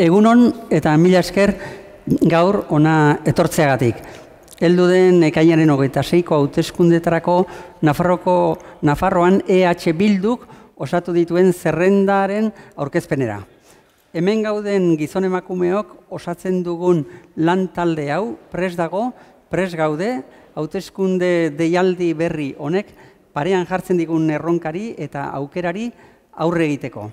Egunon eta mila esker gaur ona etortzeagatik. Heldu den ekainaren hogeita zeiko hauteskundetarako Nafarroko Nafarroan EH Bilduk osatu dituen zerrendaren aurkezpenera. Hemen gauden gizon emakumeok osatzen dugun lan talde hau pres dago, pres gaude, hauteskunde deialdi berri honek parean jartzen digun erronkari eta aukerari aurre egiteko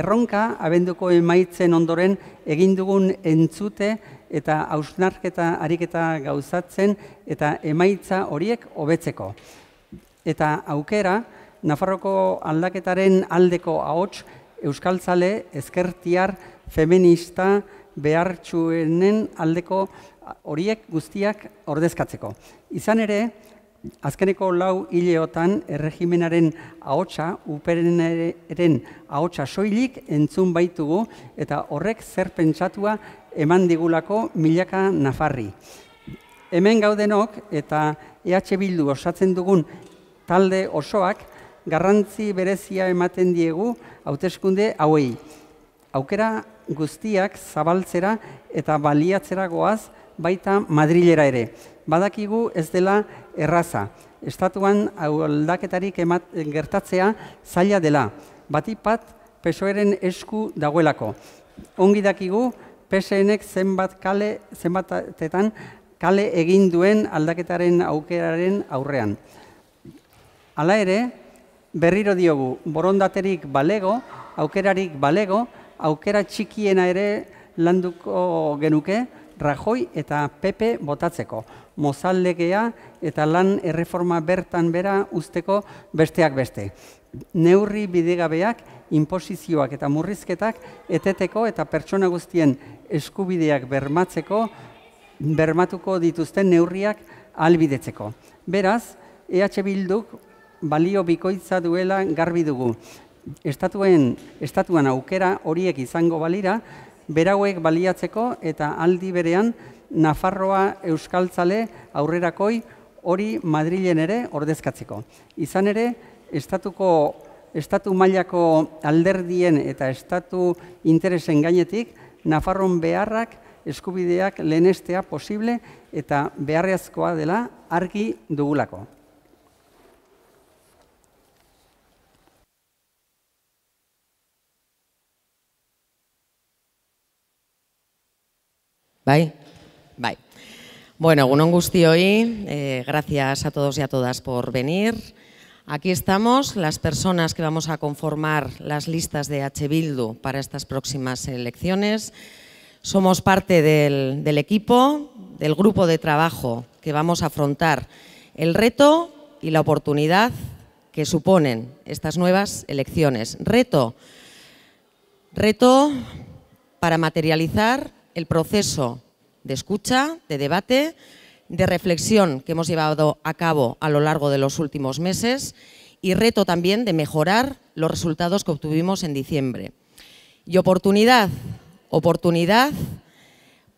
erronka abenduko emaitzen ondoren egin dugun entzute eta ausnarketa ariketa gauzatzen eta emaitza horiek hobetzeko. Eta aukera, Nafarroko aldaketaren aldeko ahots euskaltzale ezkertiar feminista behartsuenen aldeko horiek guztiak ordezkatzeko. Izan ere, Azkeneko lau hileotan erregimenaren ahotsa, uperenaren ahotsa soilik entzun baitugu eta horrek zer pentsatua eman digulako milaka nafarri. Hemen gaudenok eta EH Bildu osatzen dugun talde osoak garrantzi berezia ematen diegu hauteskunde hauei. Aukera guztiak zabaltzera eta baliatzeragoaz baita Madrilera ere badakigu ez dela erraza. Estatuan aldaketarik emat, gertatzea zaila dela. Batipat, pesoeren esku dagoelako. Ongi dakigu, PSNek zenbat kale, zenbatetan kale egin duen aldaketaren aukeraren aurrean. Hala ere, berriro diogu, borondaterik balego, aukerarik balego, aukera txikiena ere landuko genuke, Rajoi eta PP botatzeko, mozaldegea eta lan erreforma bertan bera usteko besteak beste. Neurri bidegabeak, inposizioak eta murrizketak eteteko eta pertsona guztien eskubideak bermatzeko bermatuko dituzten neurriak albidetzeko. Beraz, EH Bilduk balio bikoitza duela garbi dugu. Estatuen, estatuan aukera horiek izango balira, berauek baliatzeko eta aldi berean Nafarroa Euskaltzale aurrerakoi hori Madrilen ere ordezkatzeko. Izan ere, estatuko estatu mailako alderdien eta estatu interesen gainetik Nafarron beharrak eskubideak lehenestea posible eta beharrezkoa dela argi dugulako. Bye. Bueno, un angustio y eh, gracias a todos y a todas por venir. Aquí estamos, las personas que vamos a conformar las listas de H. Bildu para estas próximas elecciones. Somos parte del equipo, del grupo de trabajo que vamos a afrontar el reto y la oportunidad que suponen estas nuevas elecciones. Reto, reto para materializar el proceso de escucha, de debate, de reflexión que hemos llevado a cabo a lo largo de los últimos meses y reto también de mejorar los resultados que obtuvimos en diciembre. Y oportunidad, oportunidad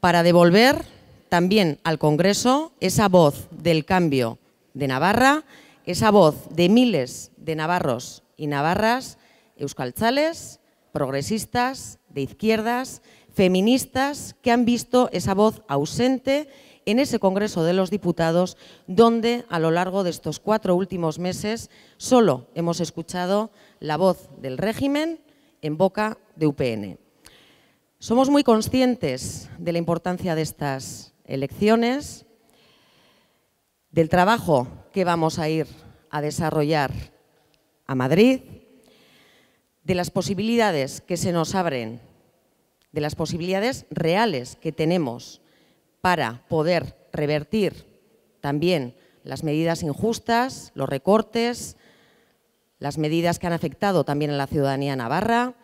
para devolver también al Congreso esa voz del cambio de Navarra, esa voz de miles de navarros y navarras, euskalchales, progresistas, de izquierdas, feministas que han visto esa voz ausente en ese Congreso de los Diputados, donde a lo largo de estos cuatro últimos meses solo hemos escuchado la voz del régimen en boca de UPN. Somos muy conscientes de la importancia de estas elecciones, del trabajo que vamos a ir a desarrollar a Madrid, de las posibilidades que se nos abren de las posibilidades reales que tenemos para poder revertir también las medidas injustas, los recortes, las medidas que han afectado también a la ciudadanía navarra,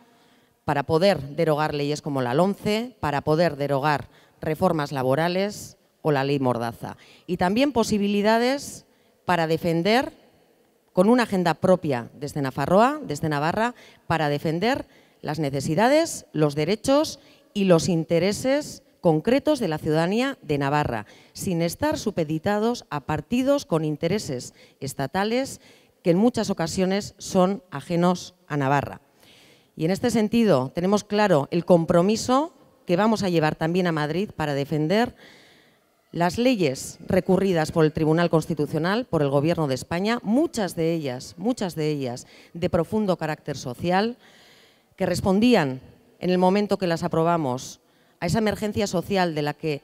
para poder derogar leyes como la LONCE, para poder derogar reformas laborales o la ley Mordaza. Y también posibilidades para defender, con una agenda propia desde Nafarroa, desde Navarra, para defender las necesidades, los derechos y los intereses concretos de la ciudadanía de Navarra, sin estar supeditados a partidos con intereses estatales que en muchas ocasiones son ajenos a Navarra. Y en este sentido tenemos claro el compromiso que vamos a llevar también a Madrid para defender las leyes recurridas por el Tribunal Constitucional, por el Gobierno de España, muchas de ellas, muchas de ellas de profundo carácter social, que respondían en el momento que las aprobamos a esa emergencia social de la que,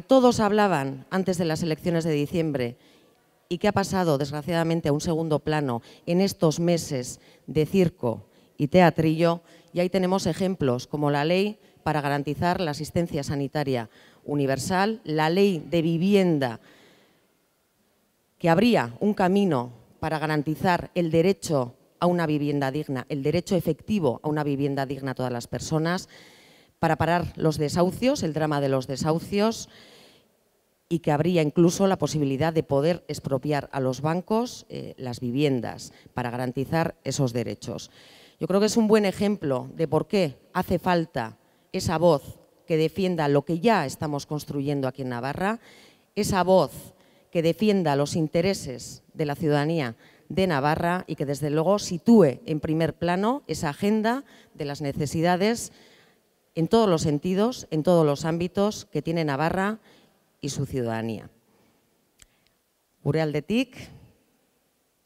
todos hablaban antes de las elecciones de diciembre y que ha pasado, desgraciadamente, a un segundo plano en estos meses de circo y teatrillo. Y ahí tenemos ejemplos como la ley para garantizar la asistencia sanitaria universal, la ley de vivienda, que habría un camino para garantizar el derecho a una vivienda digna, el derecho efectivo a una vivienda digna a todas las personas, para parar los desahucios, el drama de los desahucios, y que habría incluso la posibilidad de poder expropiar a los bancos eh, las viviendas para garantizar esos derechos. Yo creo que es un buen ejemplo de por qué hace falta esa voz que defienda lo que ya estamos construyendo aquí en Navarra, esa voz que defienda los intereses de la ciudadanía de Navarra y que desde luego sitúe en primer plano esa agenda de las necesidades en todos los sentidos, en todos los ámbitos que tiene Navarra y su ciudadanía. de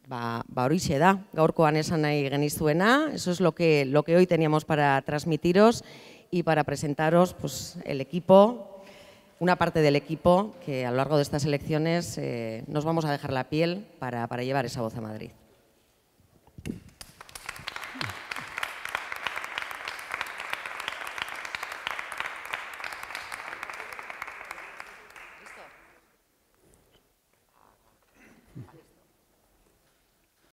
ba, ba da, gaurkoan genizuena, eso es lo que, lo que hoy teníamos para transmitiros y para presentaros pues, el equipo una parte del equipo que a lo largo de estas elecciones eh, nos vamos a dejar la piel para llevar esa voz a Madrid.